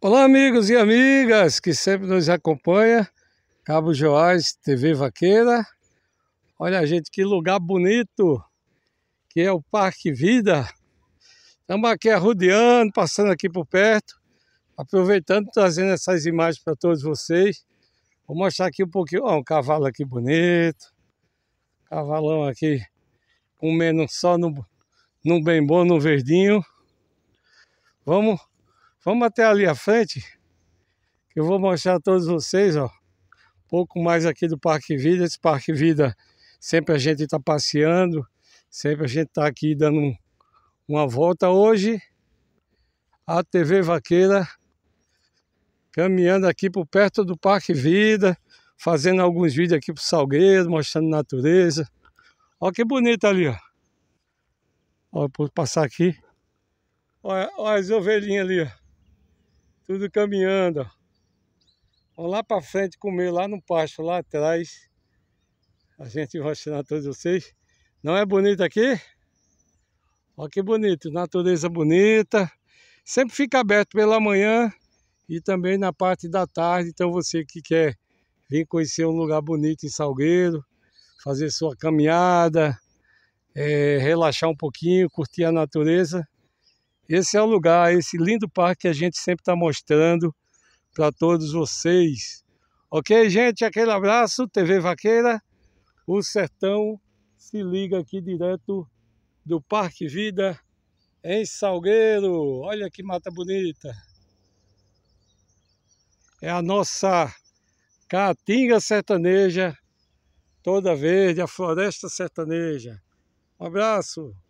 Olá, amigos e amigas que sempre nos acompanha, Cabo Joás, TV Vaqueira. Olha, gente, que lugar bonito que é o Parque Vida. Estamos aqui arrudeando, passando aqui por perto, aproveitando, trazendo essas imagens para todos vocês. Vou mostrar aqui um pouquinho. Ó, um cavalo aqui bonito. Cavalão aqui comendo só no, no bem bom, no verdinho. Vamos Vamos até ali à frente, que eu vou mostrar a todos vocês, ó, um pouco mais aqui do Parque Vida. Esse Parque Vida sempre a gente está passeando, sempre a gente está aqui dando um, uma volta. Hoje, a TV Vaqueira caminhando aqui por perto do Parque Vida, fazendo alguns vídeos aqui o Salgueiro, mostrando natureza. Olha que bonito ali, ó. Olha, vou passar aqui. Olha, olha as ovelhinhas ali, ó. Tudo caminhando. Vamos lá para frente comer lá no pasto, lá atrás. A gente vai ensinar a todos vocês. Não é bonito aqui? Olha que bonito, natureza bonita. Sempre fica aberto pela manhã e também na parte da tarde. Então você que quer vir conhecer um lugar bonito em Salgueiro, fazer sua caminhada, é, relaxar um pouquinho, curtir a natureza, esse é o lugar, esse lindo parque que a gente sempre está mostrando para todos vocês. Ok, gente? Aquele abraço, TV Vaqueira. O Sertão se liga aqui direto do Parque Vida em Salgueiro. Olha que mata bonita. É a nossa caatinga sertaneja, toda verde, a floresta sertaneja. Um abraço.